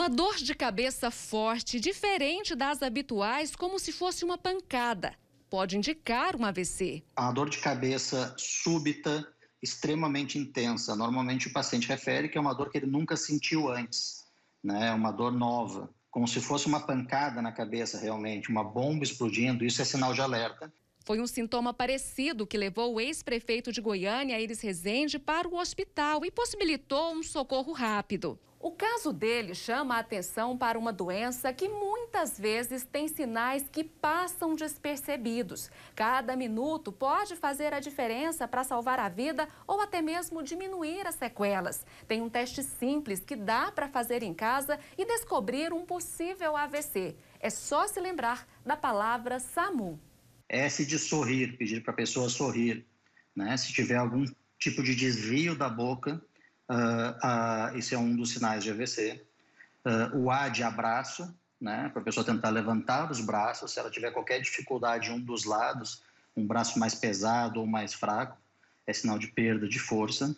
Uma dor de cabeça forte, diferente das habituais, como se fosse uma pancada, pode indicar um AVC. A dor de cabeça súbita, extremamente intensa. Normalmente o paciente refere que é uma dor que ele nunca sentiu antes, né? É uma dor nova, como se fosse uma pancada na cabeça realmente, uma bomba explodindo. Isso é sinal de alerta. Foi um sintoma parecido que levou o ex-prefeito de Goiânia, Iris Rezende, para o hospital e possibilitou um socorro rápido. O caso dele chama a atenção para uma doença que muitas vezes tem sinais que passam despercebidos. Cada minuto pode fazer a diferença para salvar a vida ou até mesmo diminuir as sequelas. Tem um teste simples que dá para fazer em casa e descobrir um possível AVC. É só se lembrar da palavra SAMU. É S de sorrir, pedir para a pessoa sorrir. Né? Se tiver algum tipo de desvio da boca, Uh, uh, esse é um dos sinais de AVC. Uh, ah, o A de abraço, né, para a pessoa tentar levantar os braços, se ela tiver qualquer dificuldade em um dos lados, um braço mais pesado ou mais fraco, é sinal de perda de força.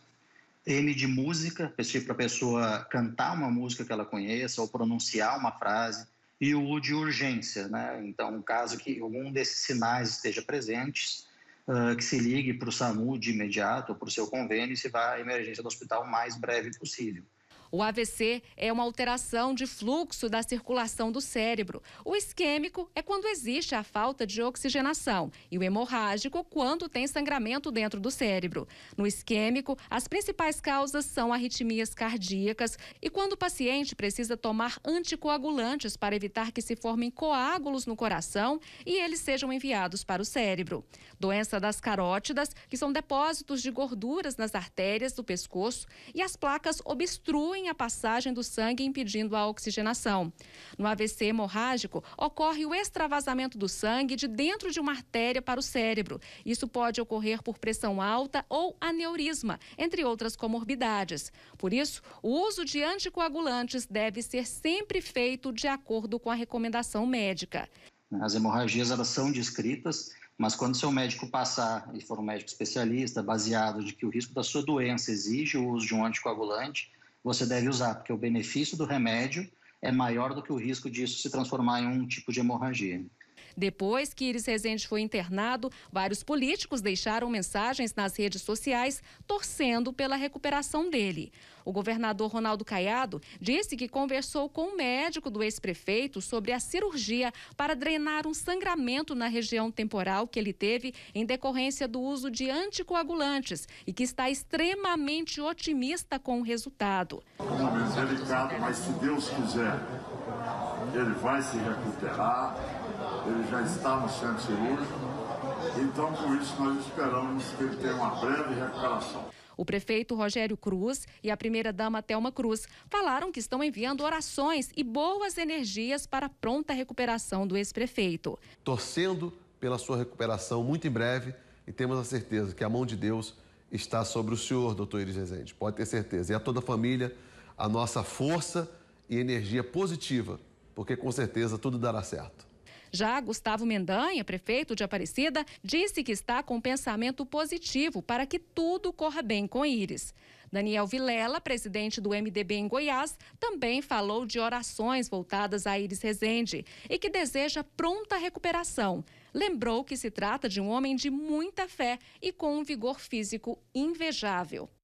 M de música, para a pessoa cantar uma música que ela conheça ou pronunciar uma frase. E o U de urgência, né? Então, caso que algum desses sinais esteja presentes, que se ligue para o SAMU de imediato, para o seu convênio e se vá à emergência do hospital o mais breve possível. O AVC é uma alteração de fluxo da circulação do cérebro. O isquêmico é quando existe a falta de oxigenação e o hemorrágico quando tem sangramento dentro do cérebro. No isquêmico, as principais causas são arritmias cardíacas e quando o paciente precisa tomar anticoagulantes para evitar que se formem coágulos no coração e eles sejam enviados para o cérebro. Doença das carótidas, que são depósitos de gorduras nas artérias do pescoço e as placas obstruem impedem a passagem do sangue, impedindo a oxigenação. No AVC hemorrágico, ocorre o extravasamento do sangue de dentro de uma artéria para o cérebro. Isso pode ocorrer por pressão alta ou aneurisma, entre outras comorbidades. Por isso, o uso de anticoagulantes deve ser sempre feito de acordo com a recomendação médica. As hemorragias elas são descritas, mas quando seu médico passar e for um médico especialista, baseado de que o risco da sua doença exige o uso de um anticoagulante, você deve usar, porque o benefício do remédio é maior do que o risco disso se transformar em um tipo de hemorragia. Depois que Iris Rezende foi internado, vários políticos deixaram mensagens nas redes sociais torcendo pela recuperação dele. O governador Ronaldo Caiado disse que conversou com o médico do ex-prefeito sobre a cirurgia para drenar um sangramento na região temporal que ele teve em decorrência do uso de anticoagulantes e que está extremamente otimista com o resultado. um é delicado, mas se Deus quiser, ele vai se recuperar ele já está no centro cirúrgico. Então, com isso, nós esperamos que ele tenha uma breve recuperação. O prefeito Rogério Cruz e a primeira-dama Thelma Cruz falaram que estão enviando orações e boas energias para a pronta recuperação do ex-prefeito. Torcendo pela sua recuperação muito em breve e temos a certeza que a mão de Deus está sobre o senhor, doutor Iris Rezende. Pode ter certeza. E a toda a família, a nossa força e energia positiva, porque com certeza tudo dará certo. Já Gustavo Mendanha, prefeito de Aparecida, disse que está com pensamento positivo para que tudo corra bem com Íris. Daniel Vilela, presidente do MDB em Goiás, também falou de orações voltadas a Iris Rezende e que deseja pronta recuperação. Lembrou que se trata de um homem de muita fé e com um vigor físico invejável.